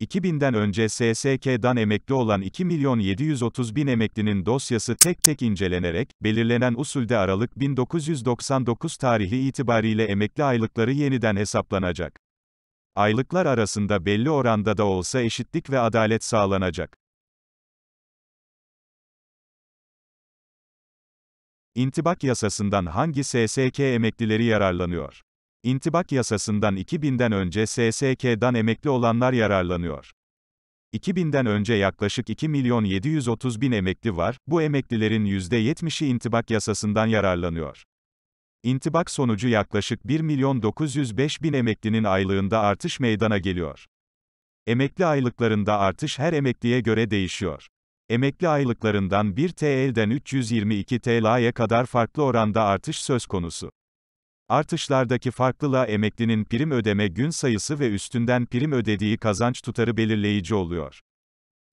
2000'den önce SSK'dan emekli olan 2 milyon 730 bin emeklinin dosyası tek tek incelenerek, belirlenen usulde Aralık 1999 tarihi itibariyle emekli aylıkları yeniden hesaplanacak. Aylıklar arasında belli oranda da olsa eşitlik ve adalet sağlanacak. İntibak yasasından hangi SSK emeklileri yararlanıyor? İntibak yasasından 2000'den önce SSK'dan emekli olanlar yararlanıyor. 2000'den önce yaklaşık 2 milyon 730 bin emekli var, bu emeklilerin %70'i intibak yasasından yararlanıyor. İntibak sonucu yaklaşık 1 milyon 905 bin emeklinin aylığında artış meydana geliyor. Emekli aylıklarında artış her emekliye göre değişiyor. Emekli aylıklarından 1 TL'den 322 TL'ye kadar farklı oranda artış söz konusu. Artışlardaki farklılığa emeklinin prim ödeme gün sayısı ve üstünden prim ödediği kazanç tutarı belirleyici oluyor.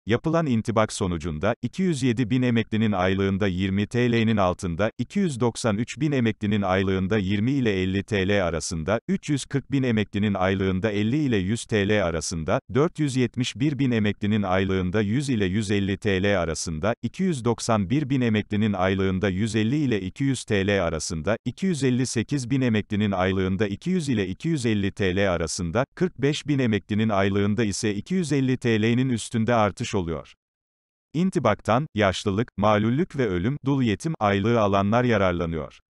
Yapılan intibak sonucunda, 207 bin emeklinin aylığında 20 TL'nin altında, 293 bin emeklinin aylığında 20 ile 50 TL arasında, 340 bin emeklinin aylığında 50 ile 100 TL arasında, 471 bin emeklinin aylığında 100 ile 150 TL arasında, 291 bin emeklinin aylığında 150 ile 200 TL arasında, 258 bin emeklinin aylığında 200 ile 250 TL arasında, 45 bin emeklinin aylığında ise 250 TL'nin üstünde artış oluyor. İntibaktan, yaşlılık, malullük ve ölüm, dul yetim, aylığı alanlar yararlanıyor.